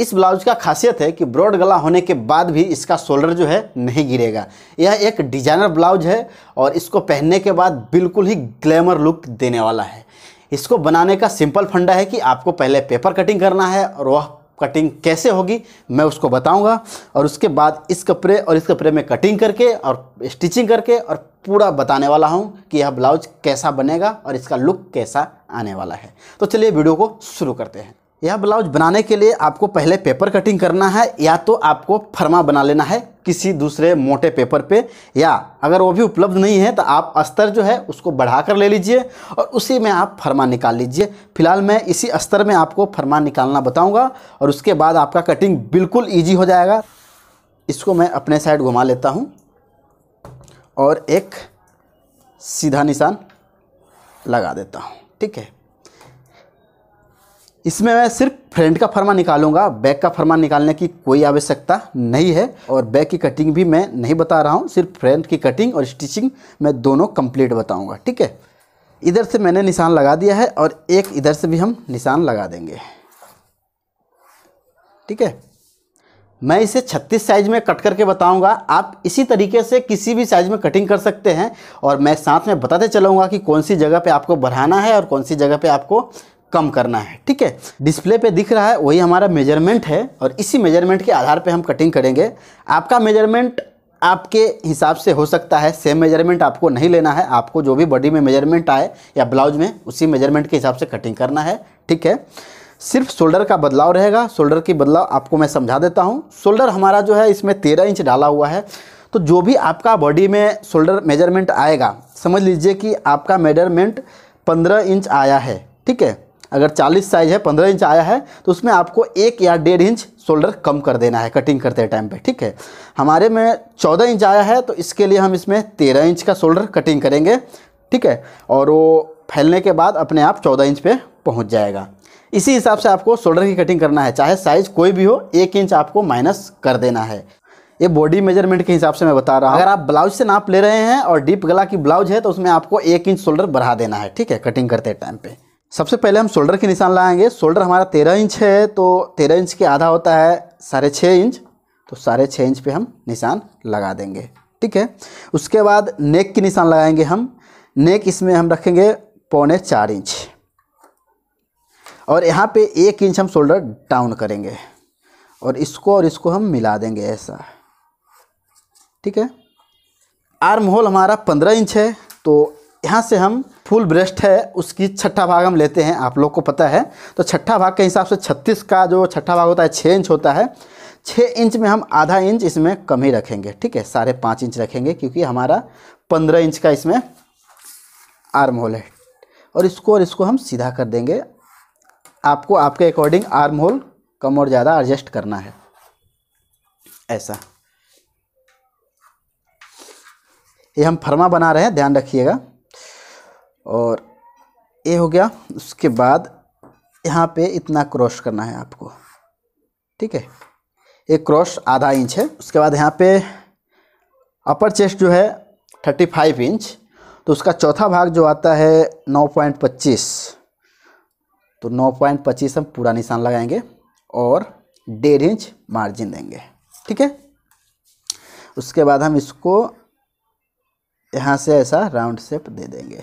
इस ब्लाउज का खासियत है कि ब्रॉड गला होने के बाद भी इसका शोल्डर जो है नहीं गिरेगा यह एक डिजाइनर ब्लाउज है और इसको पहनने के बाद बिल्कुल ही ग्लैमर लुक देने वाला है इसको बनाने का सिंपल फंडा है कि आपको पहले पेपर कटिंग करना है और वह कटिंग कैसे होगी मैं उसको बताऊंगा और उसके बाद इस कपड़े और इस कपड़े में कटिंग करके और स्टिचिंग करके और पूरा बताने वाला हूं कि यह ब्लाउज कैसा बनेगा और इसका लुक कैसा आने वाला है तो चलिए वीडियो को शुरू करते हैं यह ब्लाउज बनाने के लिए आपको पहले पेपर कटिंग करना है या तो आपको फर्मा बना लेना है किसी दूसरे मोटे पेपर पे या अगर वो भी उपलब्ध नहीं है तो आप अस्तर जो है उसको बढ़ा कर ले लीजिए और उसी में आप फर्मा निकाल लीजिए फिलहाल मैं इसी अस्तर में आपको फर्मा निकालना बताऊँगा और उसके बाद आपका कटिंग बिल्कुल ईजी हो जाएगा इसको मैं अपने साइड घुमा लेता हूँ और एक सीधा निशान लगा देता हूँ ठीक है इसमें मैं सिर्फ फ्रंट का फरमा निकालूंगा बैक का फरमा निकालने की कोई आवश्यकता नहीं है और बैक की कटिंग भी मैं नहीं बता रहा हूँ सिर्फ फ्रंट की कटिंग और स्टिचिंग मैं दोनों कंप्लीट बताऊँगा ठीक है इधर से मैंने निशान लगा दिया है और एक इधर से भी हम निशान लगा देंगे ठीक है मैं इसे 36 साइज में कट करके बताऊंगा आप इसी तरीके से किसी भी साइज में कटिंग कर सकते हैं और मैं साथ में बताते चलूँगा कि कौन सी जगह पे आपको बढ़ाना है और कौन सी जगह पे आपको कम करना है ठीक है डिस्प्ले पे दिख रहा है वही हमारा मेजरमेंट है और इसी मेजरमेंट के आधार पे हम कटिंग करेंगे आपका मेजरमेंट आपके हिसाब से हो सकता है सेम मेजरमेंट आपको नहीं लेना है आपको जो भी बॉडी में मेजरमेंट आए या ब्लाउज में उसी मेजरमेंट के हिसाब से कटिंग करना है ठीक है सिर्फ शोल्डर का बदलाव रहेगा शोल्डर की बदलाव आपको मैं समझा देता हूँ शोल्डर हमारा जो है इसमें तेरह इंच डाला हुआ है तो जो भी आपका बॉडी में शोल्डर मेजरमेंट आएगा समझ लीजिए कि आपका मेजरमेंट पंद्रह इंच आया है ठीक है अगर चालीस साइज है पंद्रह इंच आया है तो उसमें आपको एक या डेढ़ इंच शोल्डर कम कर देना है कटिंग करते टाइम पे ठीक है हमारे में चौदह इंच आया है तो इसके लिए हम इसमें तेरह इंच का शोल्डर कटिंग करेंगे ठीक है और वो फैलने के बाद अपने आप चौदह इंच पर पहुँच जाएगा इसी हिसाब से आपको शोल्डर की कटिंग करना है चाहे साइज़ कोई भी हो एक इंच आपको माइनस कर देना है ये बॉडी मेजरमेंट के हिसाब से मैं बता रहा हूँ अगर आप ब्लाउज से नाप ले रहे हैं और डीप गला की ब्लाउज है तो उसमें आपको एक इंच शोल्डर बढ़ा देना है ठीक है कटिंग करते टाइम पे सबसे पहले हम शोल्डर के निशान लाएंगे शोल्डर हमारा तेरह इंच है तो तेरह इंच के आधा होता है साढ़े छः इंच तो साढ़े छः इंच पे हम निशान लगा देंगे ठीक है उसके बाद नेक के निशान लगाएंगे हम नेक इसमें हम रखेंगे पौने चार इंच और यहाँ पे एक इंच हम शोल्डर डाउन करेंगे और इसको और इसको हम मिला देंगे ऐसा ठीक है आर्म होल हमारा पंद्रह इंच है तो यहाँ से हम फुल ब्रेस्ट है उसकी छठा भाग हम लेते हैं आप लोग को पता है तो छठा भाग के हिसाब से छत्तीस का जो छठा भाग होता है छः इंच होता है छः इंच में हम आधा इंच इसमें कम ही रखेंगे ठीक है साढ़े पाँच इंच रखेंगे क्योंकि हमारा पंद्रह इंच का इसमें आर्म होल है और इसको और इसको हम सीधा कर देंगे आपको आपके अकॉर्डिंग आर्म होल कम और ज़्यादा एडजस्ट करना है ऐसा ये हम फर्मा बना रहे हैं ध्यान रखिएगा और ये हो गया उसके बाद यहाँ पे इतना क्रॉस करना है आपको ठीक है ये क्रॉस आधा इंच है उसके बाद यहाँ पे अपर चेस्ट जो है थर्टी फाइव इंच तो उसका चौथा भाग जो आता है नौ पॉइंट पच्चीस तो नौ पॉइंट पच्चीस हम पूरा निशान लगाएंगे और डेढ़ इंच मार्जिन देंगे ठीक है उसके बाद हम इसको यहाँ से ऐसा राउंड शेप दे देंगे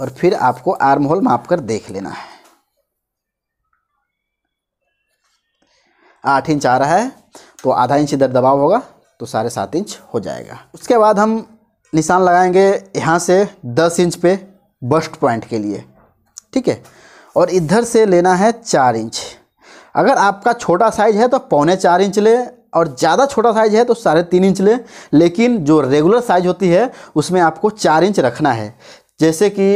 और फिर आपको आर्म होल माप कर देख लेना है आठ इंच आ रहा है तो आधा इंच इधर दबाव होगा तो साढ़े सात इंच हो जाएगा उसके बाद हम निशान लगाएंगे यहाँ से दस इंच पे बस्ट पॉइंट के लिए ठीक है और इधर से लेना है चार इंच अगर आपका छोटा साइज है तो पौने चार इंच ले और ज़्यादा छोटा साइज है तो साढ़े तीन इंच ले लेकिन जो रेगुलर साइज होती है उसमें आपको चार इंच रखना है जैसे कि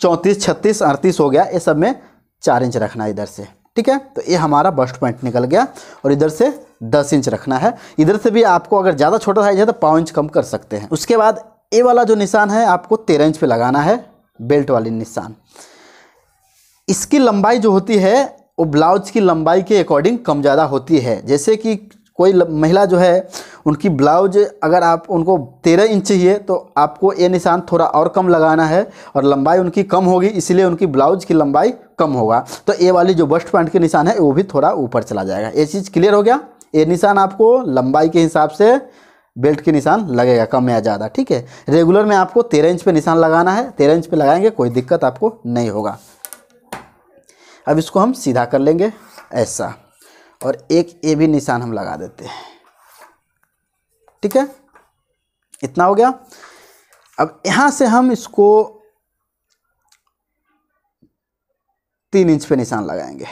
चौंतीस छत्तीस अड़तीस हो गया ये सब में चार इंच रखना है इधर से ठीक है तो ये हमारा बस्ट पॉइंट निकल गया और इधर से दस इंच रखना है इधर से भी आपको अगर ज़्यादा छोटा साइज है तो पाँव इंच कम कर सकते हैं उसके बाद ए वाला जो निशान है आपको तेरह इंच पे लगाना है बेल्ट वाली निशान इसकी लंबाई जो होती है वो ब्लाउज की लंबाई के अकॉर्डिंग कम ज़्यादा होती है जैसे कि कोई महिला जो है उनकी ब्लाउज अगर आप उनको तेरह इंच चाहिए तो आपको ये निशान थोड़ा और कम लगाना है और लंबाई उनकी कम होगी इसलिए उनकी ब्लाउज की लंबाई कम होगा तो ये वाली जो बस्ट पॉइंट के निशान है वो भी थोड़ा ऊपर चला जाएगा ये चीज़ क्लियर हो गया ये निशान आपको लंबाई के हिसाब से बेल्ट के निशान लगेगा कम या ज़्यादा ठीक है रेगुलर में आपको तेरह इंच पे निशान लगाना है तेरह इंच पे लगाएंगे कोई दिक्कत आपको नहीं होगा अब इसको हम सीधा कर लेंगे ऐसा और एक ये भी निशान हम लगा देते हैं ठीक है इतना हो गया अब यहां से हम इसको तीन इंच पे निशान लगाएंगे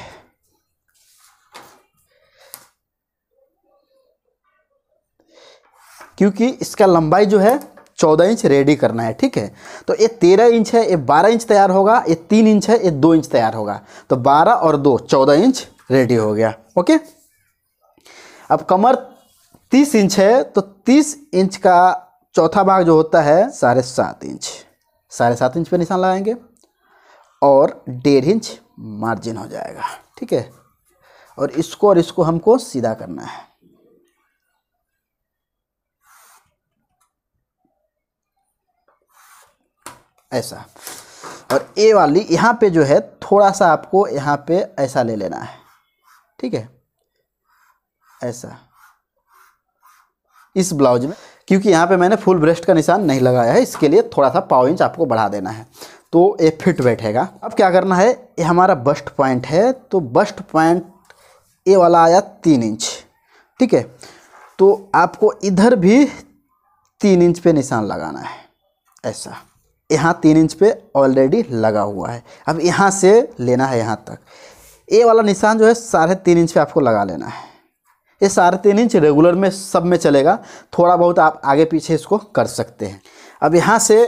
क्योंकि इसका लंबाई जो है चौदह इंच रेडी करना है ठीक है तो ये तेरह इंच है ये बारह इंच तैयार होगा ये तीन इंच है ये दो इंच तैयार होगा तो बारह और दो चौदह इंच रेडी हो गया ओके अब कमर तीस इंच है तो तीस इंच का चौथा भाग जो होता है साढ़े सात इंच साढ़े सात इंच पे निशान लगाएंगे और डेढ़ इंच मार्जिन हो जाएगा ठीक है और इसको और इसको हमको सीधा करना है ऐसा और ए वाली यहाँ पे जो है थोड़ा सा आपको यहाँ पे ऐसा ले लेना है ठीक है ऐसा इस ब्लाउज में क्योंकि यहाँ पे मैंने फुल ब्रेस्ट का निशान नहीं लगाया है इसके लिए थोड़ा सा पाव इंच आपको बढ़ा देना है तो ये फिट बैठेगा अब क्या करना है ये हमारा बस्ट पॉइंट है तो बस्ट पॉइंट ये वाला आया तीन इंच ठीक है तो आपको इधर भी तीन इंच पे निशान लगाना है ऐसा यहाँ तीन इंच पे ऑलरेडी लगा हुआ है अब यहाँ से लेना है यहाँ तक ए वाला निशान जो है साढ़े तीन इंच पे आपको लगा लेना है ये साढ़े तीन इंच रेगुलर में सब में चलेगा थोड़ा बहुत आप आगे पीछे इसको कर सकते हैं अब यहाँ से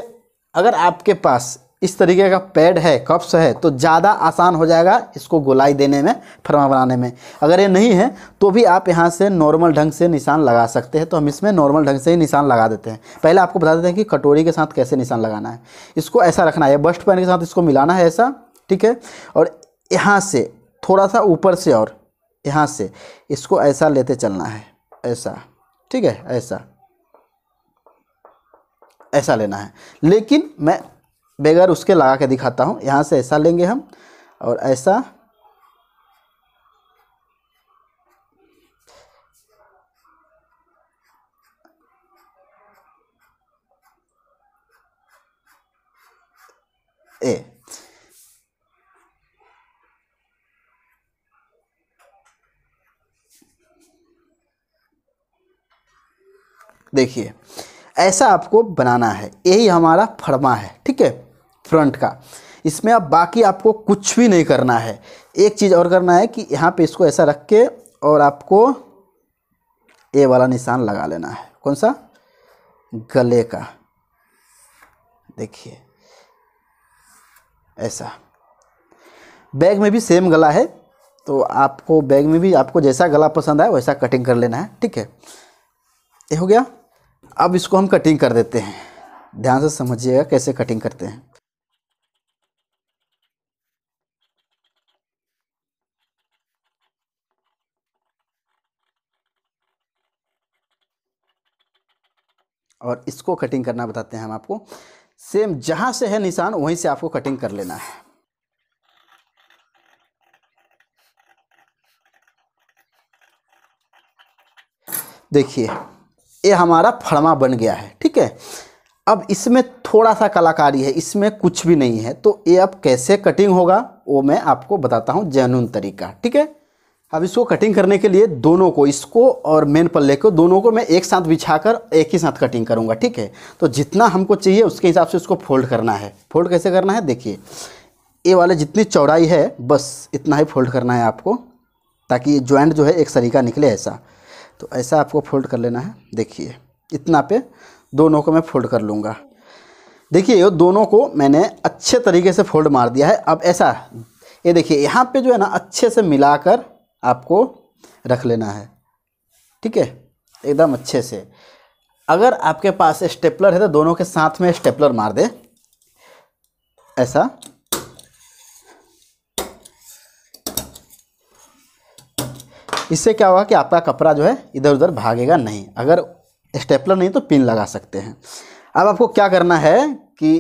अगर आपके पास इस तरीके का पैड है कप्स है तो ज़्यादा आसान हो जाएगा इसको गोलाई देने में फर्मा बनाने में अगर ये नहीं है तो भी आप यहाँ से नॉर्मल ढंग से निशान लगा सकते हैं तो हम इसमें नॉर्मल ढंग से ही निशान लगा देते हैं पहले आपको बता देते हैं कि कटोरी के साथ कैसे निशान लगाना है इसको ऐसा रखना है बस्ट पैन के साथ इसको मिलाना है ऐसा ठीक है और यहाँ से थोड़ा सा ऊपर से और यहाँ से इसको ऐसा लेते चलना है ऐसा ठीक है ऐसा ऐसा लेना है लेकिन मैं बगैर उसके लगा के दिखाता हूँ यहाँ से ऐसा लेंगे हम और ऐसा ए देखिए ऐसा आपको बनाना है यही हमारा फरमा है ठीक है फ्रंट का इसमें अब बाकी आपको कुछ भी नहीं करना है एक चीज़ और करना है कि यहाँ पे इसको ऐसा रख के और आपको ए वाला निशान लगा लेना है कौन सा गले का देखिए ऐसा बैग में भी सेम गला है तो आपको बैग में भी आपको जैसा गला पसंद आए वैसा कटिंग कर लेना है ठीक है ये हो गया अब इसको हम कटिंग कर देते हैं ध्यान से समझिएगा कैसे कटिंग करते हैं और इसको कटिंग करना बताते हैं हम आपको सेम जहां से है निशान वहीं से आपको कटिंग कर लेना है देखिए ये हमारा फर्मा बन गया है ठीक है अब इसमें थोड़ा सा कलाकारी है इसमें कुछ भी नहीं है तो ये अब कैसे कटिंग होगा वो मैं आपको बताता हूँ जैनून तरीका ठीक है अब इसको कटिंग करने के लिए दोनों को इसको और मेन पल्ले को दोनों को मैं एक साथ बिछाकर एक ही साथ कटिंग करूँगा ठीक है तो जितना हमको चाहिए उसके हिसाब से उसको फोल्ड करना है फोल्ड कैसे करना है देखिए ये वाले जितनी चौड़ाई है बस इतना ही फोल्ड करना है आपको ताकि ये ज्वाइंट जो है एक सरीका निकले ऐसा तो ऐसा आपको फोल्ड कर लेना है देखिए इतना पे दोनों को मैं फोल्ड कर लूँगा देखिए ये दोनों को मैंने अच्छे तरीके से फोल्ड मार दिया है अब ऐसा ये देखिए यहाँ पे जो है ना अच्छे से मिलाकर आपको रख लेना है ठीक है एकदम अच्छे से अगर आपके पास स्टेपलर है तो दोनों के साथ में स्टेपलर मार दे ऐसा इससे क्या होगा कि आपका कपड़ा जो है इधर उधर भागेगा नहीं अगर स्टेपलर नहीं तो पिन लगा सकते हैं अब आपको क्या करना है कि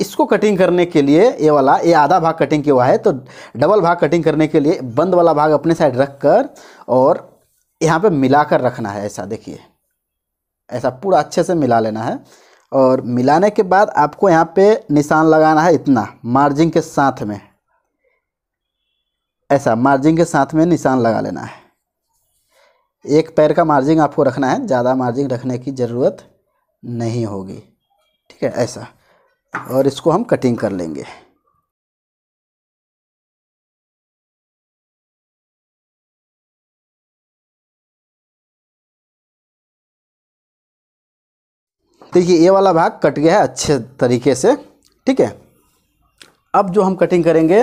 इसको कटिंग करने के लिए ये वाला ये आधा भाग कटिंग किया हुआ है तो डबल भाग कटिंग करने के लिए बंद वाला भाग अपने साइड रख कर और यहाँ पे मिला कर रखना है ऐसा देखिए ऐसा पूरा अच्छे से मिला लेना है और मिलाने के बाद आपको यहाँ पे निशान लगाना है इतना मार्जिन के साथ में ऐसा मार्जिन के साथ में निशान लगा लेना है एक पैर का मार्जिन आपको रखना है ज़्यादा मार्जिन रखने की ज़रूरत नहीं होगी ठीक है ऐसा और इसको हम कटिंग कर लेंगे देखिए ये वाला भाग कट गया है अच्छे तरीके से ठीक है अब जो हम कटिंग करेंगे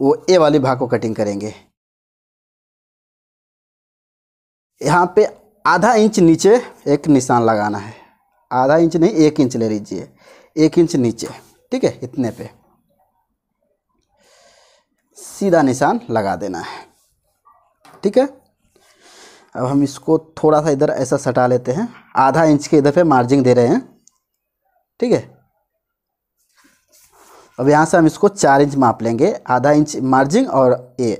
वो ए वाली भाग को कटिंग करेंगे यहाँ पे आधा इंच नीचे एक निशान लगाना है आधा इंच नहीं एक इंच ले लीजिए एक इंच नीचे ठीक है इतने पे सीधा निशान लगा देना है ठीक है अब हम इसको थोड़ा सा इधर ऐसा सटा लेते हैं आधा इंच के इधर पे मार्जिंग दे रहे हैं ठीक है अब यहाँ से हम इसको चार इंच माप लेंगे आधा इंच मार्जिंग और ए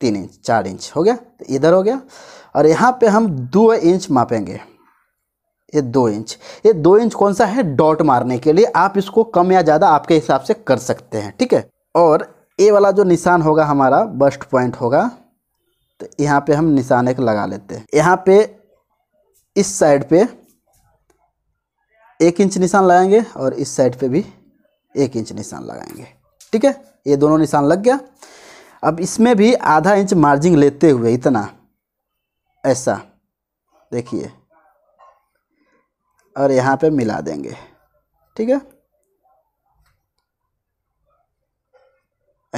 तीन इंच चार इंच हो गया तो इधर हो गया और यहाँ पे हम दो इंच मापेंगे ये दो इंच ये दो इंच कौन सा है डॉट मारने के लिए आप इसको कम या ज़्यादा आपके हिसाब से कर सकते हैं ठीक है और ये वाला जो निशान होगा हमारा बस्ट पॉइंट होगा तो यहाँ पे हम निशान एक लगा लेते हैं यहाँ पे इस साइड पे एक इंच निशान लगाएंगे और इस साइड पे भी एक इंच निशान लगाएंगे ठीक है ये दोनों निशान लग गया अब इसमें भी आधा इंच मार्जिंग लेते हुए इतना ऐसा देखिए और यहाँ पे मिला देंगे ठीक है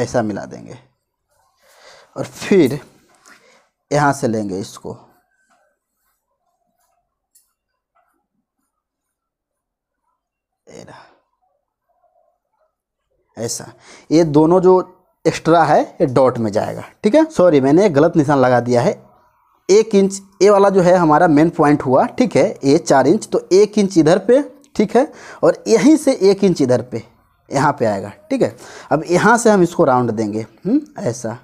ऐसा मिला देंगे और फिर यहाँ से लेंगे इसको ऐसा ये दोनों जो एक्स्ट्रा है ये डॉट में जाएगा ठीक है सॉरी मैंने गलत निशान लगा दिया है एक इंच ए वाला जो है हमारा मेन पॉइंट हुआ ठीक है ए चार इंच तो एक इंच इधर पे ठीक है और यहीं से एक इंच इधर पे यहाँ पे आएगा ठीक है अब यहाँ से हम इसको राउंड देंगे हुँ? हम्म? ऐसा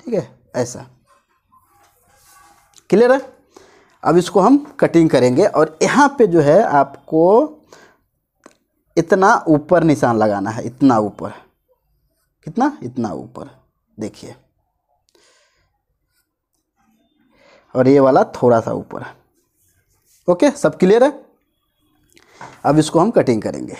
ठीक है ऐसा क्लियर है अब इसको हम कटिंग करेंगे और यहाँ पे जो है आपको इतना ऊपर निशान लगाना है इतना ऊपर कितना इतना ऊपर देखिए और ये वाला थोड़ा सा ऊपर है ओके सब क्लियर है अब इसको हम कटिंग करेंगे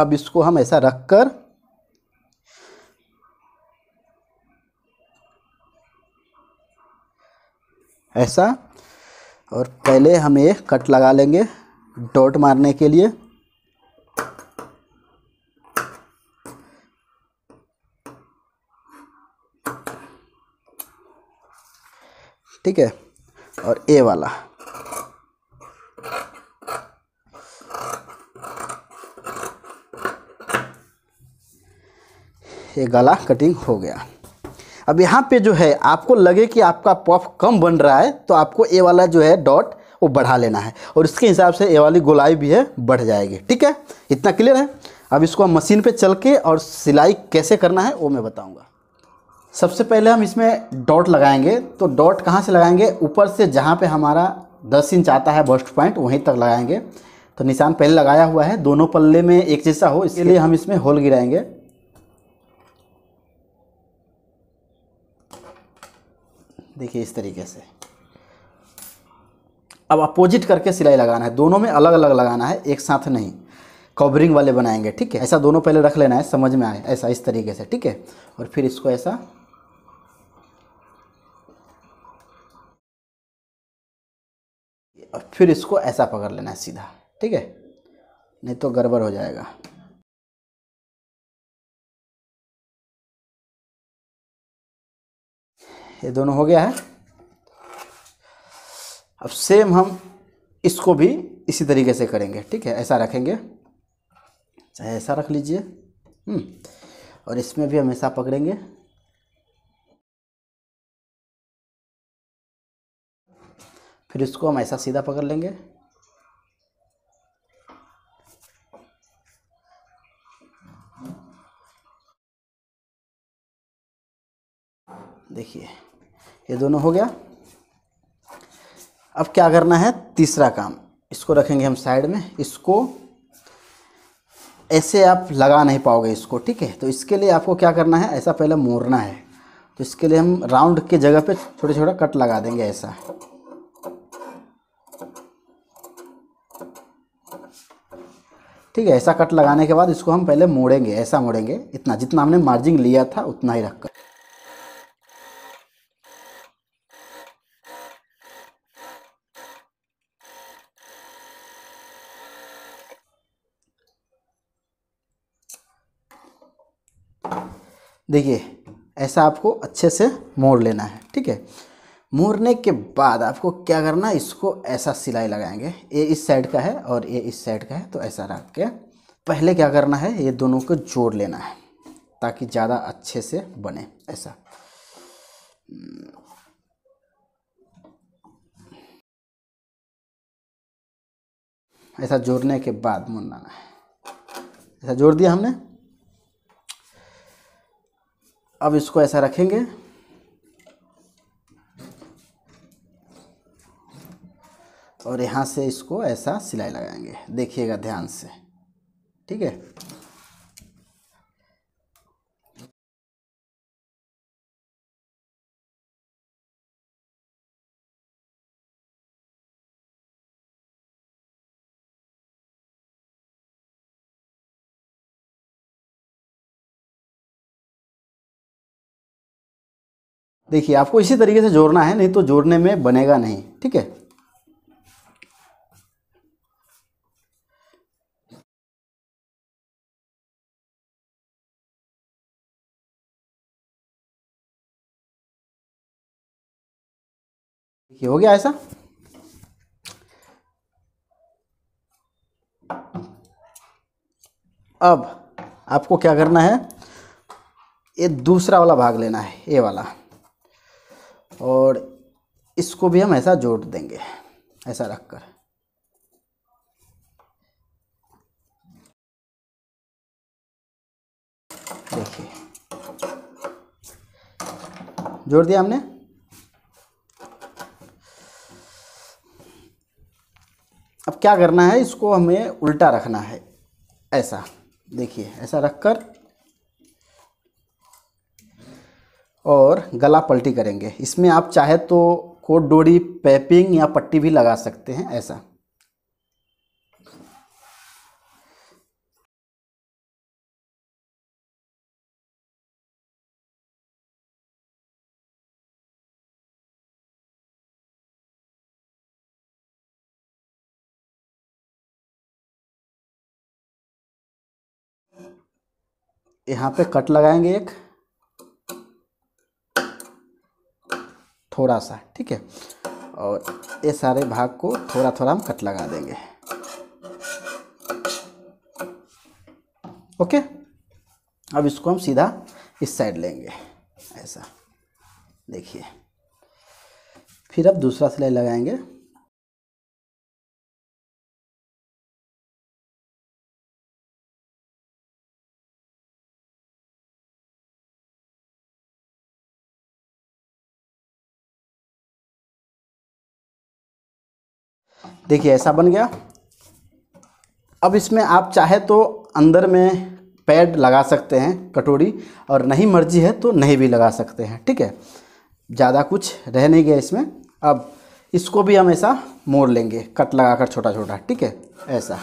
अब इसको हम ऐसा रख कर ऐसा और पहले हम ये कट लगा लेंगे डॉट मारने के लिए ठीक है और ए वाला ये गला कटिंग हो गया अब यहाँ पे जो है आपको लगे कि आपका पफ कम बन रहा है तो आपको ए वाला जो है डॉट वो बढ़ा लेना है और इसके हिसाब से ए वाली गोलाई भी है बढ़ जाएगी ठीक है इतना क्लियर है अब इसको हम मशीन पे चल के और सिलाई कैसे करना है वो मैं बताऊँगा सबसे पहले हम इसमें डॉट लगाएंगे तो डॉट कहाँ से लगाएंगे ऊपर से जहाँ पे हमारा दस इंच आता है बस्ट पॉइंट वहीं तक लगाएंगे तो निशान पहले लगाया हुआ है दोनों पल्ले में एक जैसा हो इसके लिए हम इसमें होल गिराएंगे देखिए इस तरीके से अब अपोजिट करके सिलाई लगाना है दोनों में अलग अलग लगाना है एक साथ नहीं कवरिंग वाले बनाएंगे ठीक है ऐसा दोनों पहले रख लेना है समझ में आए ऐसा इस तरीके से ठीक है और फिर इसको ऐसा फिर इसको ऐसा पकड़ लेना है सीधा ठीक है नहीं तो गड़बड़ हो जाएगा ये दोनों हो गया है अब सेम हम इसको भी इसी तरीके से करेंगे ठीक है ऐसा रखेंगे चाहे ऐसा रख लीजिए हम्म। और इसमें भी हमेशा पकड़ेंगे फिर इसको हम ऐसा सीधा पकड़ लेंगे देखिए ये दोनों हो गया अब क्या करना है तीसरा काम इसको रखेंगे हम साइड में इसको ऐसे आप लगा नहीं पाओगे इसको ठीक है तो इसके लिए आपको क्या करना है ऐसा पहले मोड़ना है तो इसके लिए हम राउंड के जगह पे छोटे छोटा कट लगा देंगे ऐसा ठीक है ऐसा कट लगाने के बाद इसको हम पहले मोड़ेंगे ऐसा मोड़ेंगे इतना जितना हमने मार्जिन लिया था उतना ही रखकर देखिए ऐसा आपको अच्छे से मोड़ लेना है ठीक है मोड़ने के बाद आपको क्या करना है इसको ऐसा सिलाई लगाएंगे ये इस साइड का है और ये इस साइड का है तो ऐसा रख के पहले क्या करना है ये दोनों को जोड़ लेना है ताकि ज़्यादा अच्छे से बने ऐसा ऐसा जोड़ने के बाद मुड़ना है ऐसा जोड़ दिया हमने अब इसको ऐसा रखेंगे और यहाँ से इसको ऐसा सिलाई लगाएंगे देखिएगा ध्यान से ठीक है देखिए आपको इसी तरीके से जोड़ना है नहीं तो जोड़ने में बनेगा नहीं ठीक है ये हो गया ऐसा अब आपको क्या करना है ये दूसरा वाला भाग लेना है ये वाला और इसको भी हम ऐसा जोड़ देंगे ऐसा रखकर देखिए जोड़ दिया हमने अब क्या करना है इसको हमें उल्टा रखना है ऐसा देखिए ऐसा रखकर और गला पलटी करेंगे इसमें आप चाहे तो कोट डोरी पैपिंग या पट्टी भी लगा सकते हैं ऐसा यहाँ पे कट लगाएंगे एक थोड़ा सा ठीक है और ये सारे भाग को थोड़ा थोड़ा हम कट लगा देंगे ओके अब इसको हम सीधा इस साइड लेंगे ऐसा देखिए फिर अब दूसरा सिलाई लगाएंगे देखिए ऐसा बन गया अब इसमें आप चाहे तो अंदर में पैड लगा सकते हैं कटोरी और नहीं मर्जी है तो नहीं भी लगा सकते हैं ठीक है ज़्यादा कुछ रह नहीं गया इसमें अब इसको भी हम ऐसा मोड़ लेंगे कट लगाकर छोटा छोटा ठीक है ऐसा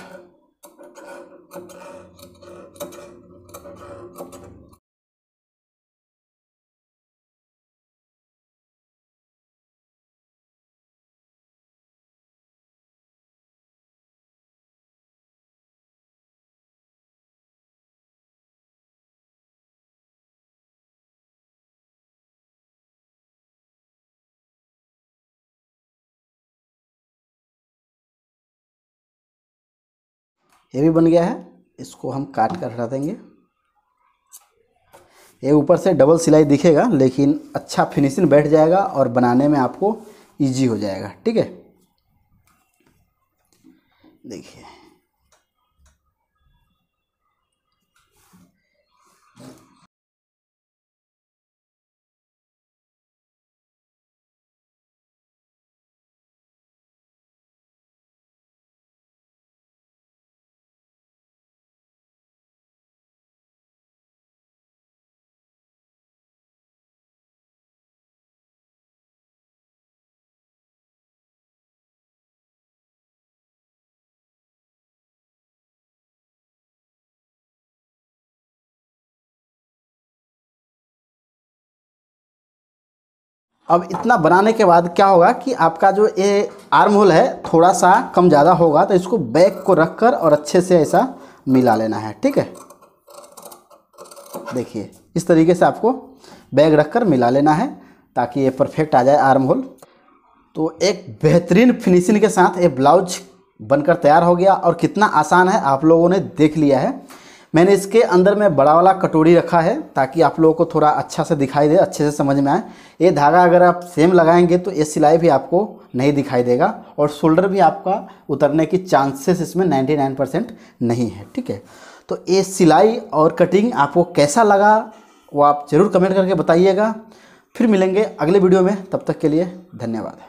ये भी बन गया है इसको हम काट कर हटा देंगे ये ऊपर से डबल सिलाई दिखेगा लेकिन अच्छा फिनिशिंग बैठ जाएगा और बनाने में आपको इजी हो जाएगा ठीक है देखिए अब इतना बनाने के बाद क्या होगा कि आपका जो ये आर्म होल है थोड़ा सा कम ज़्यादा होगा तो इसको बैक को रख कर और अच्छे से ऐसा मिला लेना है ठीक है देखिए इस तरीके से आपको बैग रख कर मिला लेना है ताकि ये परफेक्ट आ जाए आर्म होल तो एक बेहतरीन फिनिशिंग के साथ ये ब्लाउज बनकर तैयार हो गया और कितना आसान है आप लोगों ने देख लिया है मैंने इसके अंदर में बड़ा वाला कटोरी रखा है ताकि आप लोगों को थोड़ा अच्छा से दिखाई दे अच्छे से समझ में आए ये धागा अगर आप सेम लगाएंगे तो ये सिलाई भी आपको नहीं दिखाई देगा और शोल्डर भी आपका उतरने की चांसेस इसमें 99 परसेंट नहीं है ठीक है तो ये सिलाई और कटिंग आपको कैसा लगा वो आप ज़रूर कमेंट करके बताइएगा फिर मिलेंगे अगले वीडियो में तब तक के लिए धन्यवाद